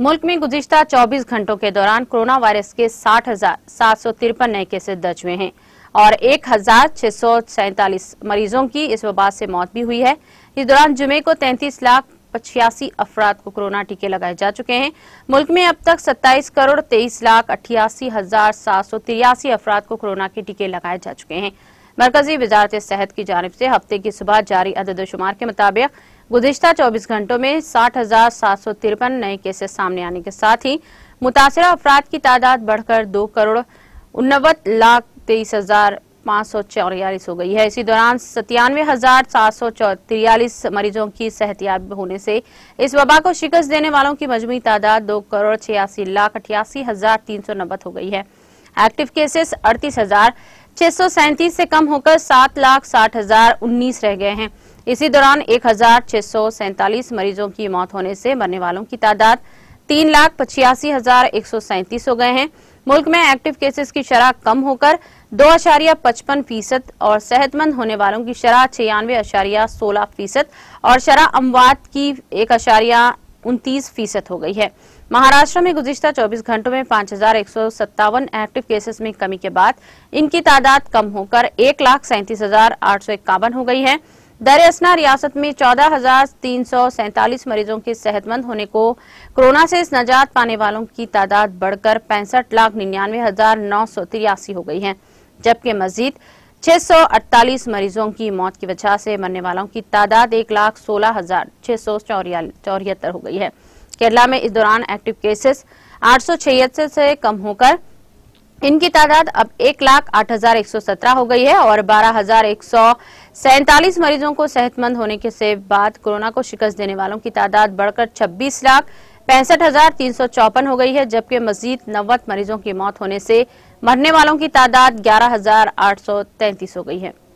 मुल्क में गुजशत 24 घंटों के दौरान कोरोना वायरस के साठ नए केसेज दर्ज हुए हैं और एक मरीजों की इस वबा से मौत भी हुई है इस दौरान जुमे को तैतीस लाख पचासी अफराद को कोरोना टीके लगाए जा चुके हैं मुल्क में अब तक 27 करोड़ 23 लाख अठासी हजार सात सौ तिरासी अफराद को कोरोना के टीके लगाए जा चुके हैं मरकजी वजारत सेहत की जानब से हफ्ते की सुबह जारी अददोशुमार के मुताबिक गुजशत 24 घंटों में साठ नए केसेस सामने आने के साथ ही मुतासरा अफराद की तादाद बढ़कर दो करोड़ उन्नवत लाख तेईस हजार पाँच सौ चौरियालीस हो गई है इसी दौरान सत्तानवे हजार सात सौ मरीजों की सेहतियाब होने से इस वबा को शिकस्त देने वालों की मजमू तादाद दो करोड़ छियासी लाख अठासी हजार तीन सौ नब्बे हो गई है एक्टिव केसेस अड़तीस हजार छह सौ सैंतीस से कम होकर सात लाख साठ हजार उन्नीस रह गए हैं इसी दौरान एक मरीजों की मौत होने से मरने वालों की तादाद तीन लाख पचासी हजार एक सौ सैंतीस हो गए हैं मुल्क में एक्टिव केसेस की शराह कम होकर दो अशारिया पचपन फीसद और सेहतमंद होने वालों की शराह छियानवे अशारिया सोलह फीसद और शराह अमवात की एक अशारिया उनतीस फीसद हो गई है महाराष्ट्र में गुजश्ता 24 घंटों में पांच हजार एक सौ सत्तावन एक्टिव केसेस में कमी के बाद इनकी तादाद कम होकर एक लाख सैंतीस हजार आठ सौ इक्यावन हो गई है दर असना रियासत में चौदह हजार तीन सौ सैतालीस मरीजों के सेहतमंद होने को कोरोना से नजात पाने वालों की तादाद बढ़कर पैंसठ लाख निन्यानवे हजार नौ सौ तिरासी हो गई है जबकि मजीद 648 मरीजों की मौत की वजह से मरने वालों की तादाद एक लाख सोलह हजार छह सौ चौरहत्तर हो गई है केरला में इस दौरान एक्टिव केसेस आठ सौ छिहत्तर से कम होकर इनकी तादाद अब एक लाख आठ हजार एक सौ सत्रह हो गई है और बारह हजार एक सौ सैतालीस मरीजों को सेहतमंद होने के से बाद कोरोना को शिकस्त देने वालों की तादाद बढ़कर छब्बीस लाख पैंसठ हजार तीन सौ चौपन हो गई है जबकि मजीद नव्वत मरीजों की मौत होने से मरने वालों की तादाद ग्यारह हजार आठ सौ तैंतीस हो गई है